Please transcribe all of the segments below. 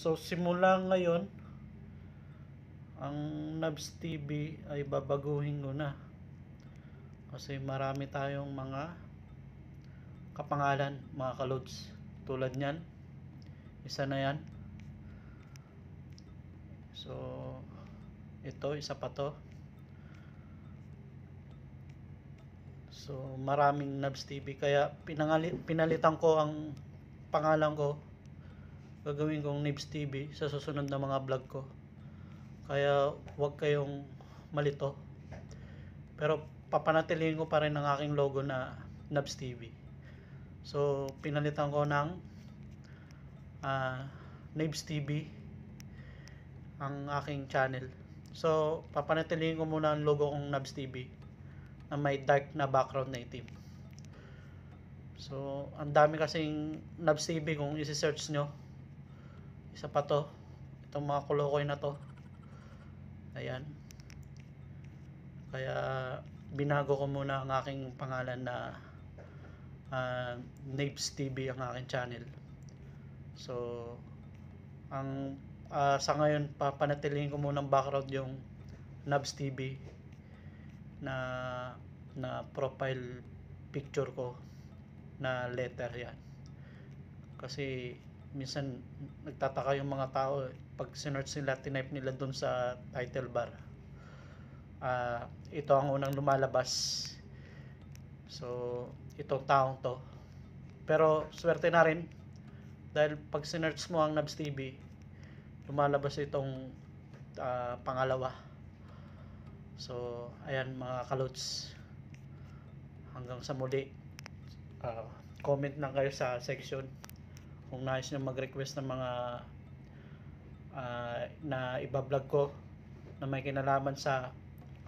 So simula ngayon ang Nabs TV ay babaguhin ko na. Kasi marami tayong mga kapangalan, mga kalods. Tulad niyan. Isa na 'yan. So ito isa pa to. So maraming Nabs TV kaya pinangalitan pinalitan ko ang pangalan ko gagawin kong Nibs TV sa susunod na mga vlog ko. Kaya huwag kayong malito. Pero papanatilihin ko pa rin ang aking logo na Nibs TV. So pinalitan ko ng uh, Nibs TV ang aking channel. So papanatilihin ko muna ang logo kong Nibs TV na may dark na background na itim. So, ang dami kasing Nubs TV kung isi-search nyo isa pa to itong mga kulokoy na to ayan kaya binago ko muna ang aking pangalan na uh, Napes TV ang aking channel so ang uh, sa ngayon papanatilihin ko muna ng background yung Nabs TV na na profile picture ko na letter yan kasi minsan nagtataka yung mga tao eh. pag sinerch nila tinype nila dun sa title bar uh, ito ang unang lumalabas so itong taong to pero swerte na rin dahil pag sinerch mo ang Nabs TV lumalabas itong uh, pangalawa so ayan mga kalots hanggang sa muli uh, comment lang kayo sa section kung nais nyo mag-request ng mga uh, na ibablog ko na may kinalaman sa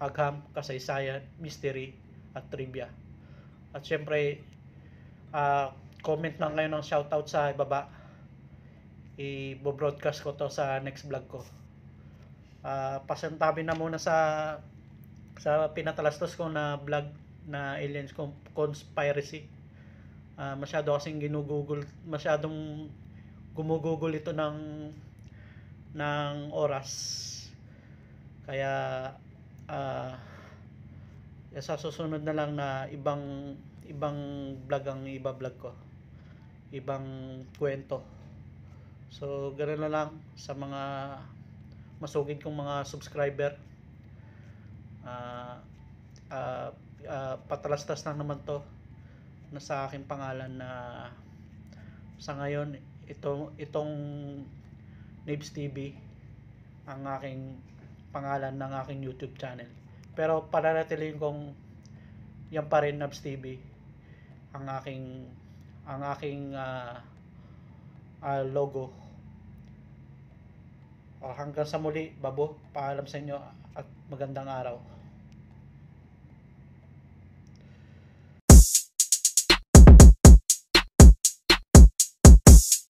agham, kasaysayan, mystery at trivia. At syempre, uh, comment lang kayo ng shoutout sa ibaba. I-broadcast ko to sa next vlog ko. Uh, ah, pasantabi na muna sa sa pinatalastos ko na vlog na aliens conspiracy uh, masyado kasing ginugugol, masyadong gumugugol ito ng ng oras. Kaya uh, sa susunod na lang na ibang ibang vlog ang iba-vlog ko. Ibang kwento. So, ganoon na lang sa mga masugid kong mga subscriber. Uh, uh, uh, patalastas lang naman to na sa aking pangalan na sa ngayon itong itong Nibs TV ang aking pangalan ng aking YouTube channel. Pero palaratiliin kong yan pa rin Nabs TV ang aking ang aking uh, uh, logo. O hanggang sa muli, babo, paalam sa inyo at magandang araw.